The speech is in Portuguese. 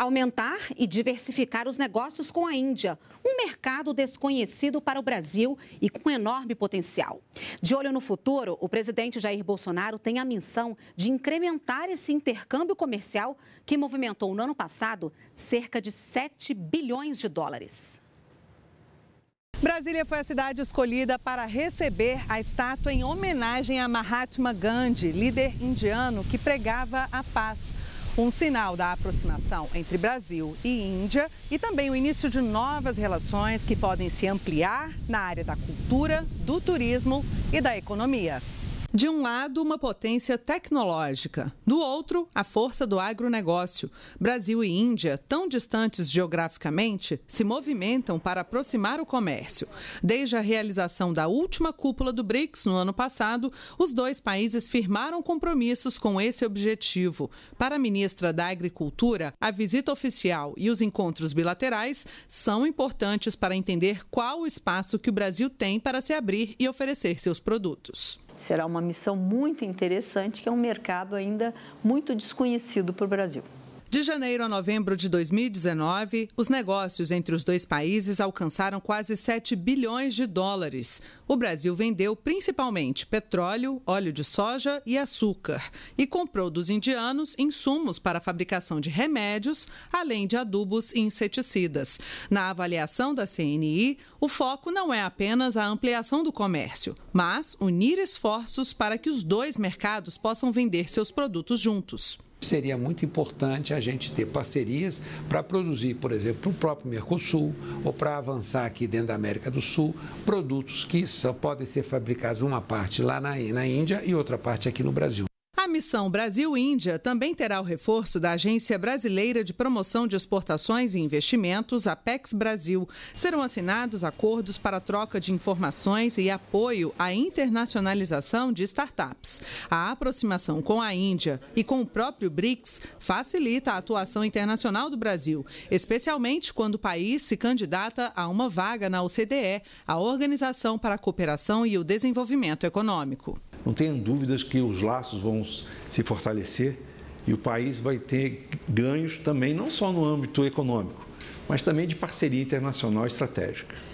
Aumentar e diversificar os negócios com a Índia, um mercado desconhecido para o Brasil e com enorme potencial. De olho no futuro, o presidente Jair Bolsonaro tem a missão de incrementar esse intercâmbio comercial que movimentou no ano passado cerca de 7 bilhões de dólares. Brasília foi a cidade escolhida para receber a estátua em homenagem a Mahatma Gandhi, líder indiano que pregava a paz. Um sinal da aproximação entre Brasil e Índia e também o início de novas relações que podem se ampliar na área da cultura, do turismo e da economia. De um lado, uma potência tecnológica, do outro, a força do agronegócio. Brasil e Índia, tão distantes geograficamente, se movimentam para aproximar o comércio. Desde a realização da última cúpula do BRICS no ano passado, os dois países firmaram compromissos com esse objetivo. Para a ministra da Agricultura, a visita oficial e os encontros bilaterais são importantes para entender qual o espaço que o Brasil tem para se abrir e oferecer seus produtos. Será uma missão muito interessante, que é um mercado ainda muito desconhecido para o Brasil. De janeiro a novembro de 2019, os negócios entre os dois países alcançaram quase 7 bilhões de dólares. O Brasil vendeu principalmente petróleo, óleo de soja e açúcar, e comprou dos indianos insumos para a fabricação de remédios, além de adubos e inseticidas. Na avaliação da CNI, o foco não é apenas a ampliação do comércio, mas unir esforços para que os dois mercados possam vender seus produtos juntos seria muito importante a gente ter parcerias para produzir, por exemplo, para o próprio Mercosul ou para avançar aqui dentro da América do Sul, produtos que só podem ser fabricados uma parte lá na, na Índia e outra parte aqui no Brasil. A missão Brasil-Índia também terá o reforço da Agência Brasileira de Promoção de Exportações e Investimentos, Apex Brasil. Serão assinados acordos para troca de informações e apoio à internacionalização de startups. A aproximação com a Índia e com o próprio BRICS facilita a atuação internacional do Brasil, especialmente quando o país se candidata a uma vaga na OCDE, a Organização para a Cooperação e o Desenvolvimento Econômico. Não tenham dúvidas que os laços vão se fortalecer e o país vai ter ganhos também, não só no âmbito econômico, mas também de parceria internacional estratégica.